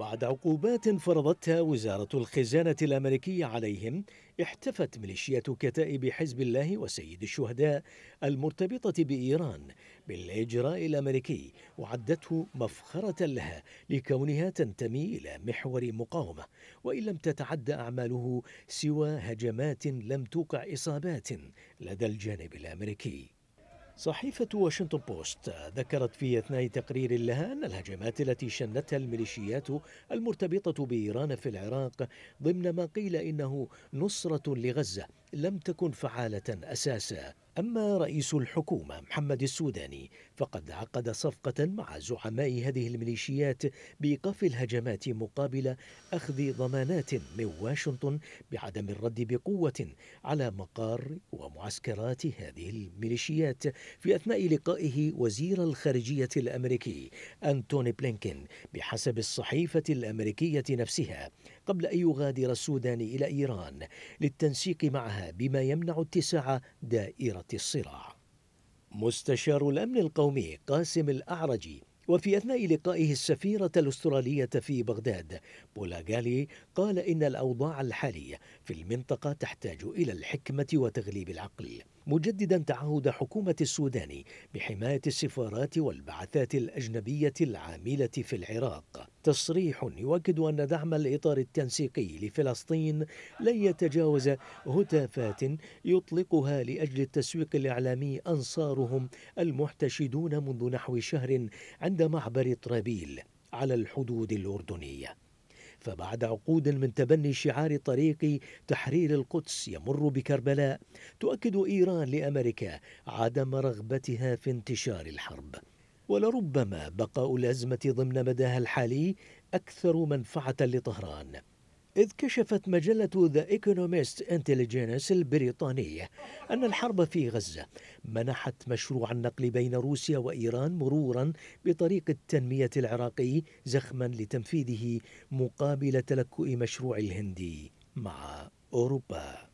بعد عقوبات فرضتها وزارة الخزانة الأمريكية عليهم احتفت ميليشيات كتائب حزب الله وسيد الشهداء المرتبطة بإيران بالإجراء الأمريكي وعدته مفخرة لها لكونها تنتمي إلى محور مقاومة وإن لم تتعد أعماله سوى هجمات لم توقع إصابات لدى الجانب الأمريكي صحيفة واشنطن بوست ذكرت في أثناء تقرير لها أن الهجمات التي شنتها الميليشيات المرتبطة بإيران في العراق ضمن ما قيل إنه نصرة لغزة لم تكن فعالة أساسا أما رئيس الحكومة محمد السوداني فقد عقد صفقة مع زعماء هذه الميليشيات بإيقاف الهجمات مقابل أخذ ضمانات من واشنطن بعدم الرد بقوة على مقار ومعسكرات هذه الميليشيات في أثناء لقائه وزير الخارجية الأمريكي أنتوني بلينكين بحسب الصحيفة الأمريكية نفسها قبل أن يغادر السودان إلى إيران للتنسيق معها بما يمنع اتساع دائرة الصراع مستشار الأمن القومي قاسم الأعرجي وفي أثناء لقائه السفيرة الأسترالية في بغداد بولا غالي قال إن الأوضاع الحالية في المنطقة تحتاج إلى الحكمة وتغليب العقل مجددا تعهد حكومة السودان بحماية السفارات والبعثات الأجنبية العاملة في العراق تصريح يؤكد أن دعم الإطار التنسيقي لفلسطين لن يتجاوز هتافات يطلقها لأجل التسويق الإعلامي أنصارهم المحتشدون منذ نحو شهر عند معبر طرابيل على الحدود الأردنية فبعد عقود من تبني شعار طريق تحرير القدس يمر بكربلاء تؤكد إيران لأمريكا عدم رغبتها في انتشار الحرب ولربما بقاء الأزمة ضمن مداها الحالي أكثر منفعة لطهران إذ كشفت مجلة ذا إيكونوميست انتليجينس البريطانية أن الحرب في غزة منحت مشروع النقل بين روسيا وإيران مرورا بطريق التنمية العراقي زخما لتنفيذه مقابل تلكؤ مشروع الهندي مع أوروبا